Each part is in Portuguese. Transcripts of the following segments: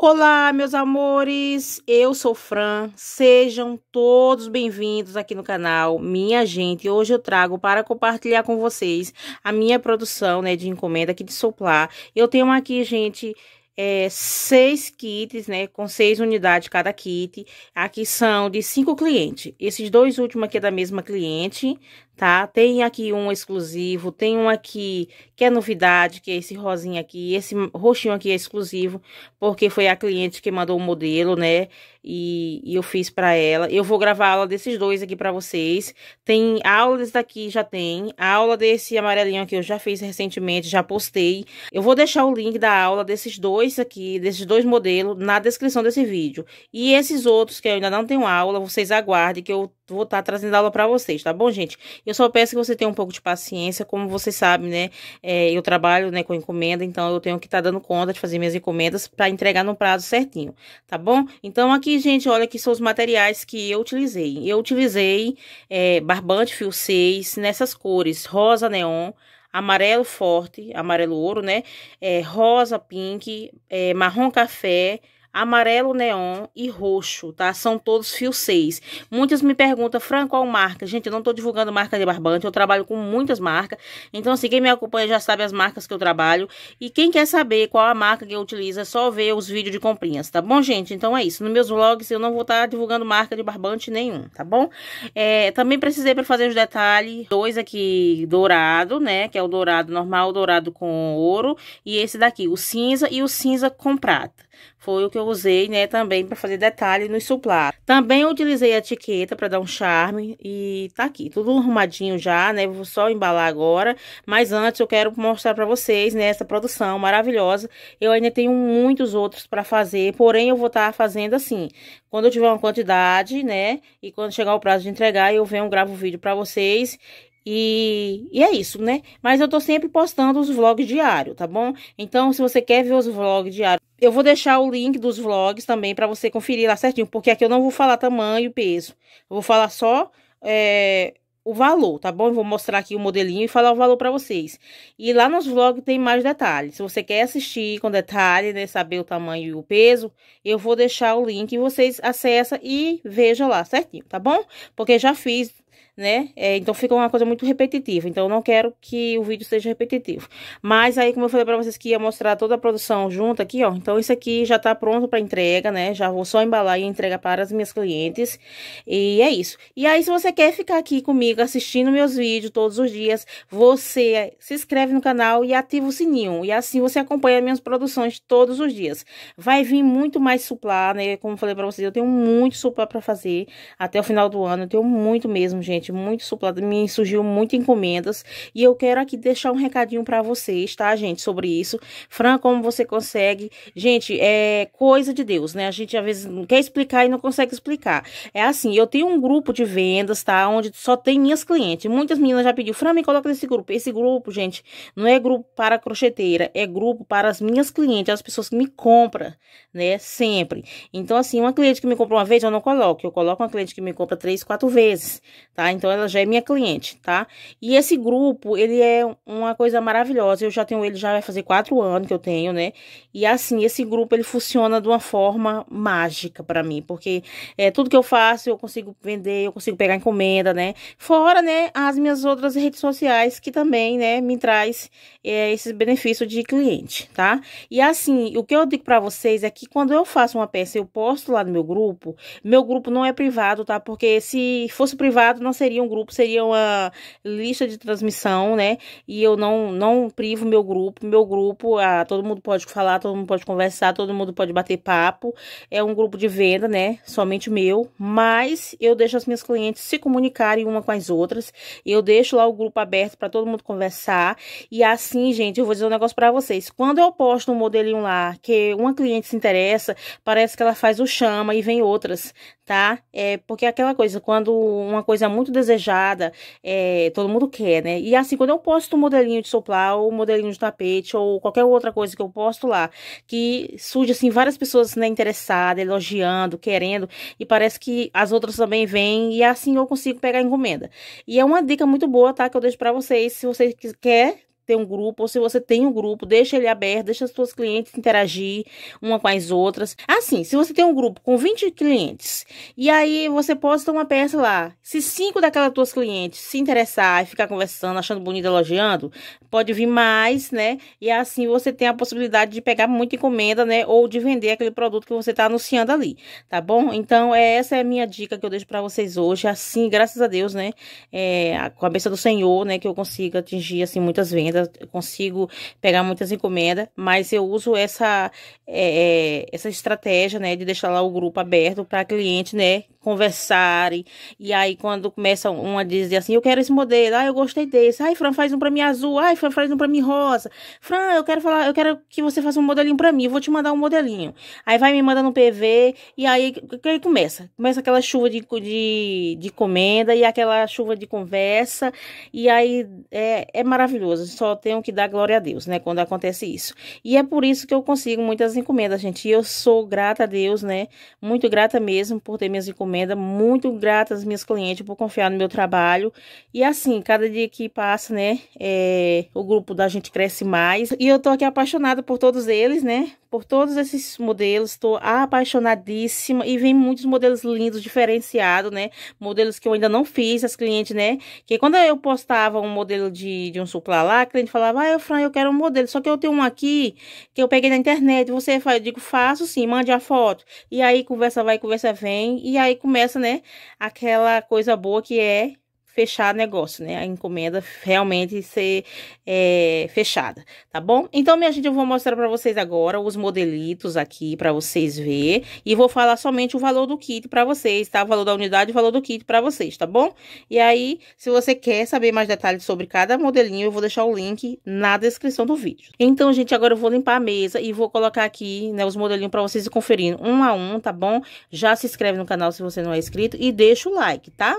Olá, meus amores, eu sou Fran, sejam todos bem-vindos aqui no canal Minha Gente. Hoje eu trago para compartilhar com vocês a minha produção né, de encomenda aqui de soplar. Eu tenho aqui, gente, é, seis kits, né, com seis unidades cada kit. Aqui são de cinco clientes, esses dois últimos aqui é da mesma cliente, tá? Tem aqui um exclusivo, tem um aqui que é novidade, que é esse rosinha aqui, esse roxinho aqui é exclusivo, porque foi a cliente que mandou o modelo, né? E, e eu fiz para ela. Eu vou gravar a aula desses dois aqui para vocês. Tem aula desse daqui, já tem. A aula desse amarelinho aqui eu já fiz recentemente, já postei. Eu vou deixar o link da aula desses dois aqui, desses dois modelos, na descrição desse vídeo. E esses outros que eu ainda não tenho aula, vocês aguardem que eu vou estar tá trazendo aula para vocês, tá bom, gente? Eu só peço que você tenha um pouco de paciência, como você sabe, né? É, eu trabalho né, com encomenda, então eu tenho que estar tá dando conta de fazer minhas encomendas para entregar no prazo certinho, tá bom? Então aqui, gente, olha que são os materiais que eu utilizei. Eu utilizei é, barbante fio 6 nessas cores, rosa neon, amarelo forte, amarelo ouro, né? É, rosa pink, é, marrom café, amarelo neon e roxo, tá? São todos fio 6. Muitas me perguntam, Fran, qual marca? Gente, eu não tô divulgando marca de barbante, eu trabalho com muitas marcas. Então, assim, quem me acompanha já sabe as marcas que eu trabalho. E quem quer saber qual a marca que eu utilizo, é só ver os vídeos de comprinhas, tá bom, gente? Então é isso. Nos meus vlogs eu não vou estar tá divulgando marca de barbante nenhum, tá bom? É, também precisei para fazer os detalhes, dois aqui dourado, né? Que é o dourado normal, o dourado com ouro. E esse daqui, o cinza e o cinza com prata. Foi o que eu usei, né, também para fazer detalhe no suplá. Também utilizei a etiqueta para dar um charme e tá aqui, tudo arrumadinho já, né, vou só embalar agora, mas antes eu quero mostrar para vocês, né, essa produção maravilhosa. Eu ainda tenho muitos outros para fazer, porém eu vou estar tá fazendo assim, quando eu tiver uma quantidade, né, e quando chegar o prazo de entregar, eu venho gravo o vídeo para vocês e, e, é isso, né? Mas eu tô sempre postando os vlogs diários, tá bom? Então, se você quer ver os vlogs diários, eu vou deixar o link dos vlogs também para você conferir lá certinho, porque aqui eu não vou falar tamanho e peso. Eu vou falar só é, o valor, tá bom? Eu vou mostrar aqui o modelinho e falar o valor para vocês. E lá nos vlogs tem mais detalhes. Se você quer assistir com detalhe, né, saber o tamanho e o peso, eu vou deixar o link e vocês acessa e veja lá certinho, tá bom? Porque já fiz né? É, então fica uma coisa muito repetitiva. Então eu não quero que o vídeo seja repetitivo. Mas aí, como eu falei pra vocês que ia mostrar toda a produção junto aqui, ó. Então isso aqui já tá pronto pra entrega, né? Já vou só embalar e entregar para as minhas clientes. E é isso. E aí, se você quer ficar aqui comigo assistindo meus vídeos todos os dias, você se inscreve no canal e ativa o sininho. E assim você acompanha minhas produções todos os dias. Vai vir muito mais suplá, né? Como eu falei pra vocês, eu tenho muito suplá pra fazer até o final do ano. Eu tenho muito mesmo, gente gente, muito suplado, me surgiu muito encomendas e eu quero aqui deixar um recadinho para vocês, tá, gente, sobre isso. Fran, como você consegue? Gente, é coisa de Deus, né? A gente às vezes não quer explicar e não consegue explicar. É assim, eu tenho um grupo de vendas, tá, onde só tem minhas clientes. Muitas meninas já pediu, Fran, me coloca nesse grupo. Esse grupo, gente, não é grupo para crocheteira, é grupo para as minhas clientes, as pessoas que me compram, né, sempre. Então, assim, uma cliente que me comprou uma vez, eu não coloco. Eu coloco uma cliente que me compra três, quatro vezes, tá? Então ela já é minha cliente, tá? E esse grupo, ele é uma coisa maravilhosa. Eu já tenho ele, já vai fazer quatro anos que eu tenho, né? E assim, esse grupo, ele funciona de uma forma mágica para mim, porque é, tudo que eu faço, eu consigo vender, eu consigo pegar encomenda, né? Fora, né, as minhas outras redes sociais, que também, né, me traz é, esses benefícios de cliente, tá? E assim, o que eu digo para vocês é que quando eu faço uma peça, eu posto lá no meu grupo, meu grupo não é privado, tá? Porque se fosse privado, não seria um grupo, seria uma lista de transmissão, né? E eu não, não privo meu grupo, meu grupo, ah, todo mundo pode falar, todo mundo pode conversar, todo mundo pode bater papo, é um grupo de venda, né? Somente meu, mas eu deixo as minhas clientes se comunicarem uma com as outras, eu deixo lá o grupo aberto para todo mundo conversar e assim assim, gente, eu vou dizer um negócio pra vocês. Quando eu posto um modelinho lá que uma cliente se interessa, parece que ela faz o chama e vem outras, tá? É porque é aquela coisa, quando uma coisa é muito desejada, é, todo mundo quer, né? E assim, quando eu posto um modelinho de soplar, ou um modelinho de tapete, ou qualquer outra coisa que eu posto lá, que surge assim várias pessoas né, interessadas, elogiando, querendo, e parece que as outras também vêm, e assim eu consigo pegar encomenda. E é uma dica muito boa, tá? Que eu deixo pra vocês, se você quer ter um grupo, ou se você tem um grupo, deixa ele aberto, deixa as suas clientes interagir uma com as outras. Assim, se você tem um grupo com 20 clientes, e aí você posta uma peça lá, se cinco daquelas tuas clientes se interessar e ficar conversando, achando bonita, elogiando, pode vir mais, né? E assim você tem a possibilidade de pegar muita encomenda, né? Ou de vender aquele produto que você está anunciando ali, tá bom? Então, é, essa é a minha dica que eu deixo para vocês hoje. Assim, graças a Deus, né? É, com a cabeça do Senhor, né? Que eu consiga atingir, assim, muitas vendas encomendas, consigo pegar muitas encomendas, mas eu uso essa, é, é, essa estratégia, né, de deixar lá o grupo aberto para cliente, né, conversarem. E aí, quando começa uma a dizer assim, eu quero esse modelo, ah, eu gostei desse. Ai, Fran, faz um pra mim azul. Ai, Fran, faz um pra mim rosa. Fran, eu quero falar, eu quero que você faça um modelinho pra mim, eu vou te mandar um modelinho. Aí vai me mandando um PV, e aí, aí começa. Começa aquela chuva de, de, de comenda e aquela chuva de conversa. E aí é, é maravilhoso. Só tenho que dar glória a Deus, né? Quando acontece isso. E é por isso que eu consigo muitas encomendas, gente. E eu sou grata a Deus, né? Muito grata mesmo por ter minhas encomendas encomenda. Muito grata às minhas clientes por confiar no meu trabalho. E assim, cada dia que passa, né, é, o grupo da gente cresce mais. E eu tô aqui apaixonada por todos eles, né? Por todos esses modelos, tô apaixonadíssima e vem muitos modelos lindos, diferenciados, né? Modelos que eu ainda não fiz, as clientes, né? Que quando eu postava um modelo de, de um suplá lá, a cliente falava, ah, eu, Fran, eu quero um modelo, só que eu tenho um aqui que eu peguei na internet, você faz, eu digo, faço sim, mande a foto. E aí conversa vai, conversa vem, e aí começa, né, aquela coisa boa que é fechar negócio, né? A encomenda realmente ser é, fechada, tá bom? Então, minha gente, eu vou mostrar para vocês agora os modelitos aqui para vocês ver e vou falar somente o valor do kit para vocês, tá? O valor da unidade e o valor do kit para vocês, tá bom? E aí, se você quer saber mais detalhes sobre cada modelinho, eu vou deixar o link na descrição do vídeo. Então, gente, agora eu vou limpar a mesa e vou colocar aqui, né, os modelinhos para vocês conferindo um a um, tá bom? Já se inscreve no canal se você não é inscrito e deixa o like, tá?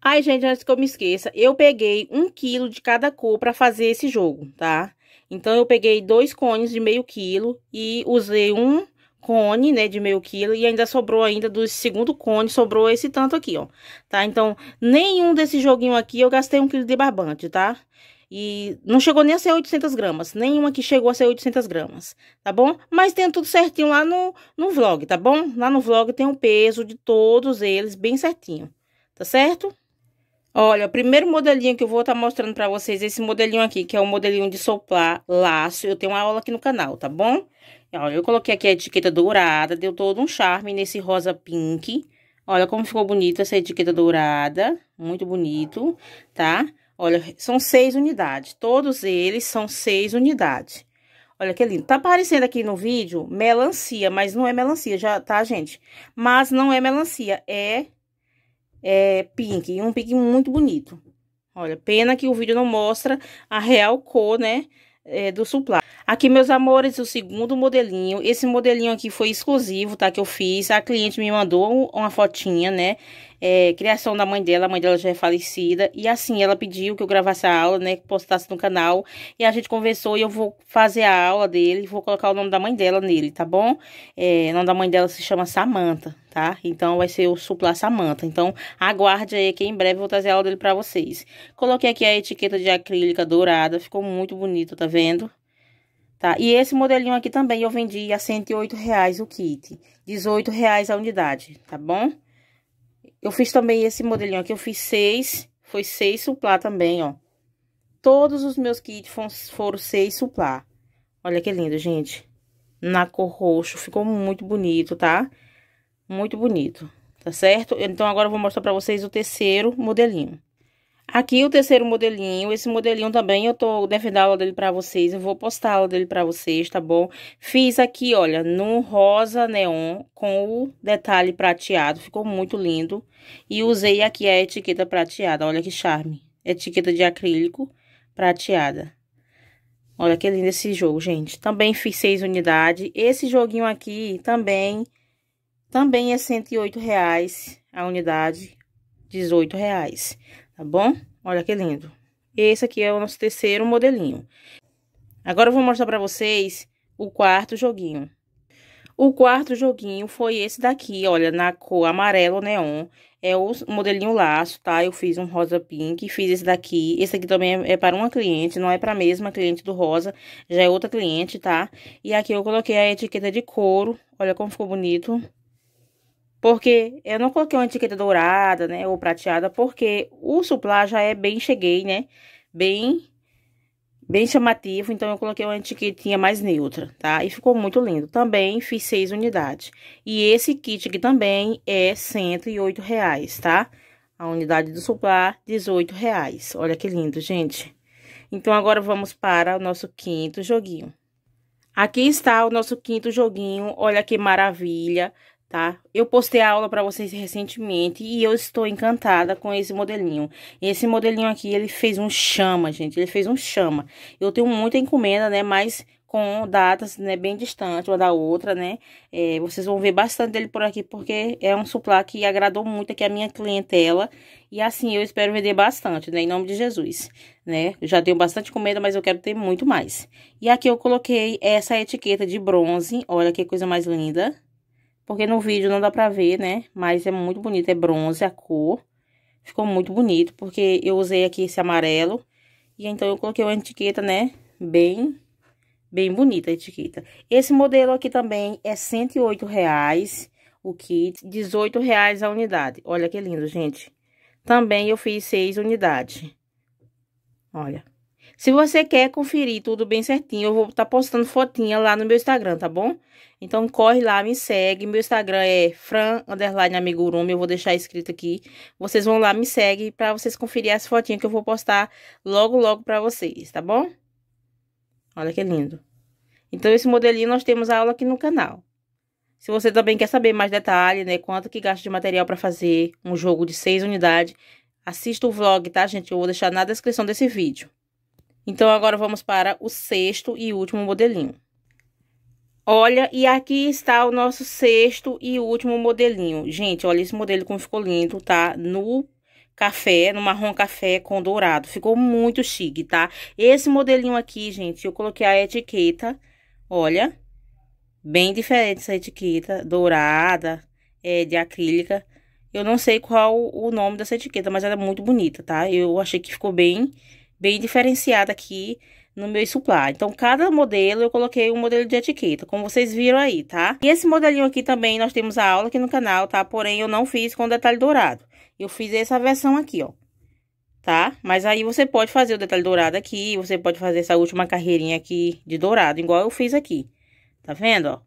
Ai, gente, antes que eu me esqueça, eu peguei um quilo de cada cor para fazer esse jogo, tá? Então, eu peguei dois cones de meio quilo e usei um cone, né, de meio quilo, e ainda sobrou ainda do segundo cone, sobrou esse tanto aqui, ó, tá? Então, nenhum desse joguinho aqui eu gastei um quilo de barbante, tá? E não chegou nem a ser 800 gramas, nenhuma que chegou a ser 800 gramas, tá bom? Mas tem tudo certinho lá no, no vlog, tá bom? Lá no vlog tem o peso de todos eles bem certinho, tá certo? Olha, o primeiro modelinho que eu vou estar tá mostrando para vocês é esse modelinho aqui, que é o modelinho de soplar laço. Eu tenho uma aula aqui no canal, tá bom? Olha, eu coloquei aqui a etiqueta dourada, deu todo um charme nesse rosa pink. Olha como ficou bonito essa etiqueta dourada, muito bonito, tá? Olha, são seis unidades, todos eles são seis unidades. Olha que lindo. Tá aparecendo aqui no vídeo melancia, mas não é melancia, já tá, gente? Mas não é melancia, é é, pink, um pink muito bonito. Olha, pena que o vídeo não mostra a real cor, né, é, do supply. Aqui, meus amores, o segundo modelinho. Esse modelinho aqui foi exclusivo, tá? Que eu fiz. A cliente me mandou uma fotinha, né? é, criação da mãe dela, a mãe dela já é falecida, e assim, ela pediu que eu gravasse a aula, né, que postasse no canal, e a gente conversou e eu vou fazer a aula dele, vou colocar o nome da mãe dela nele, tá bom? É, o nome da mãe dela se chama Samanta, tá? Então vai ser o Supla Samanta, então aguarde aí que em breve eu vou trazer a aula dele pra vocês. Coloquei aqui a etiqueta de acrílica dourada, ficou muito bonito, tá vendo? Tá? E esse modelinho aqui também eu vendi a 108 reais o kit, 18 reais a unidade, tá bom? Eu fiz também esse modelinho aqui, eu fiz seis, foi seis suplá também, ó. Todos os meus kits foram seis suplá. Olha que lindo, gente. Na cor roxo, ficou muito bonito, tá? Muito bonito, tá certo? Então, agora eu vou mostrar pra vocês o terceiro modelinho. Aqui o terceiro modelinho, esse modelinho também eu tô devendo a aula dele pra vocês, eu vou postar a aula dele pra vocês, tá bom? Fiz aqui, olha, no rosa neon com o detalhe prateado, ficou muito lindo. E usei aqui a etiqueta prateada, olha que charme, etiqueta de acrílico prateada. Olha que lindo esse jogo, gente. Também fiz seis unidades. Esse joguinho aqui também, também é 108 reais a unidade, 18 reais tá bom? Olha que lindo. Esse aqui é o nosso terceiro modelinho. Agora eu vou mostrar pra vocês o quarto joguinho. O quarto joguinho foi esse daqui, olha, na cor amarelo neon. É o modelinho laço, tá? Eu fiz um rosa pink, fiz esse daqui. Esse aqui também é para uma cliente, não é para a mesma cliente do rosa. Já é outra cliente, tá? E aqui eu coloquei a etiqueta de couro. Olha como ficou bonito. Porque eu não coloquei uma etiqueta dourada, né, ou prateada, porque o suplá já é bem cheguei, né, bem, bem chamativo, então eu coloquei uma etiquetinha mais neutra, tá? E ficou muito lindo. Também fiz seis unidades. E esse kit aqui também é 108 reais, tá? A unidade do suplá, 18 reais. Olha que lindo, gente. Então, agora vamos para o nosso quinto joguinho. Aqui está o nosso quinto joguinho, olha que maravilha tá? Eu postei a aula para vocês recentemente e eu estou encantada com esse modelinho. Esse modelinho aqui, ele fez um chama, gente, ele fez um chama. Eu tenho muita encomenda, né, mas com datas, né, bem distante uma da outra, né? É, vocês vão ver bastante dele por aqui, porque é um suplá que agradou muito aqui a minha clientela. E assim, eu espero vender bastante, né? Em nome de Jesus, né? Eu já tenho bastante comida, mas eu quero ter muito mais. E aqui eu coloquei essa etiqueta de bronze, olha que coisa mais linda. Porque no vídeo não dá pra ver, né? Mas é muito bonito, é bronze a cor. Ficou muito bonito, porque eu usei aqui esse amarelo. E então eu coloquei uma etiqueta, né? Bem, bem bonita a etiqueta. Esse modelo aqui também é 108 reais o kit, 18 reais a unidade. Olha que lindo, gente. Também eu fiz seis unidades. Olha. Se você quer conferir tudo bem certinho, eu vou estar tá postando fotinha lá no meu Instagram, tá bom? Então, corre lá, me segue. Meu Instagram é fran_amigurumi. eu vou deixar escrito aqui. Vocês vão lá, me segue, para vocês conferir as fotinhas que eu vou postar logo, logo para vocês, tá bom? Olha que lindo. Então, esse modelinho nós temos aula aqui no canal. Se você também quer saber mais detalhe, né, quanto que gasta de material para fazer um jogo de seis unidades, assista o vlog, tá, gente? Eu vou deixar na descrição desse vídeo. Então, agora vamos para o sexto e último modelinho. Olha, e aqui está o nosso sexto e último modelinho. Gente, olha esse modelo como ficou lindo, tá? No café, no marrom café com dourado. Ficou muito chique, tá? Esse modelinho aqui, gente, eu coloquei a etiqueta, olha. Bem diferente essa etiqueta, dourada, é, de acrílica. Eu não sei qual o nome dessa etiqueta, mas ela é muito bonita, tá? Eu achei que ficou bem bem diferenciada aqui no meu supply. Então, cada modelo eu coloquei um modelo de etiqueta, como vocês viram aí, tá? E esse modelinho aqui também nós temos a aula aqui no canal, tá? Porém, eu não fiz com detalhe dourado. Eu fiz essa versão aqui, ó. Tá? Mas aí você pode fazer o detalhe dourado aqui, você pode fazer essa última carreirinha aqui de dourado, igual eu fiz aqui. Tá vendo, ó?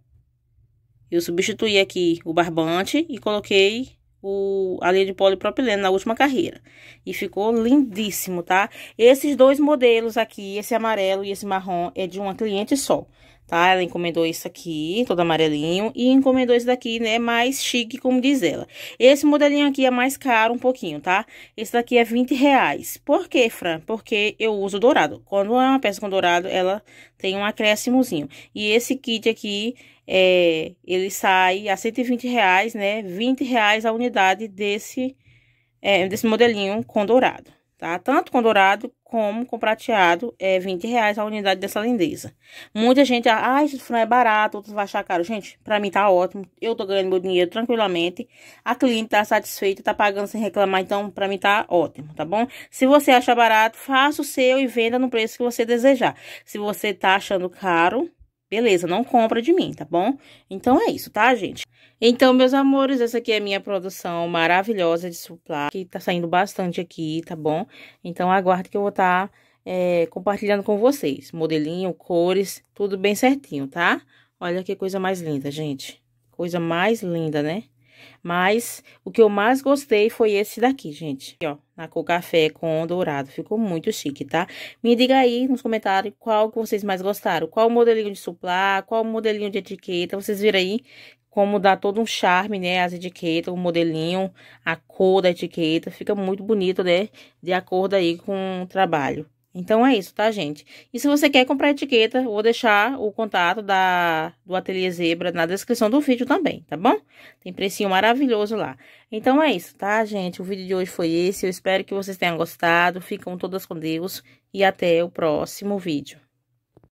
Eu substituí aqui o barbante e coloquei o, a linha de polipropileno na última carreira. E ficou lindíssimo, tá? Esses dois modelos aqui, esse amarelo e esse marrom, é de uma cliente só, tá? Ela encomendou isso aqui, todo amarelinho, e encomendou esse daqui, né, mais chique, como diz ela. Esse modelinho aqui é mais caro um pouquinho, tá? Esse daqui é 20 reais. Por quê, Fran? Porque eu uso dourado. Quando é uma peça com dourado, ela tem um acréscimozinho. E esse kit aqui é, ele sai a 120 reais, né? 20 reais a unidade desse, é, desse modelinho com dourado, tá? Tanto com dourado como com prateado, é 20 reais a unidade dessa lindeza. Muita gente, ah, esse frango é barato, outros vão achar caro. Gente, pra mim tá ótimo, eu tô ganhando meu dinheiro tranquilamente, a cliente tá satisfeita, tá pagando sem reclamar, então pra mim tá ótimo, tá bom? Se você achar barato, faça o seu e venda no preço que você desejar. Se você tá achando caro, Beleza, não compra de mim, tá bom? Então é isso, tá, gente? Então, meus amores, essa aqui é a minha produção maravilhosa de suplá, que tá saindo bastante aqui, tá bom? Então, aguarde que eu vou estar tá, é, compartilhando com vocês. Modelinho, cores, tudo bem certinho, tá? Olha que coisa mais linda, gente. Coisa mais linda, né? Mas o que eu mais gostei foi esse daqui, gente. Aqui, ó, na cor café com dourado. Ficou muito chique, tá? Me diga aí nos comentários qual que vocês mais gostaram. Qual modelinho de suplá, qual modelinho de etiqueta. Vocês viram aí como dá todo um charme, né? As etiquetas, o modelinho, a cor da etiqueta. Fica muito bonito, né? De acordo aí com o trabalho. Então é isso, tá, gente? E se você quer comprar etiqueta, vou deixar o contato da, do Ateliê Zebra na descrição do vídeo também, tá bom? Tem precinho maravilhoso lá. Então é isso, tá, gente? O vídeo de hoje foi esse. Eu espero que vocês tenham gostado. Ficam todas com Deus e até o próximo vídeo.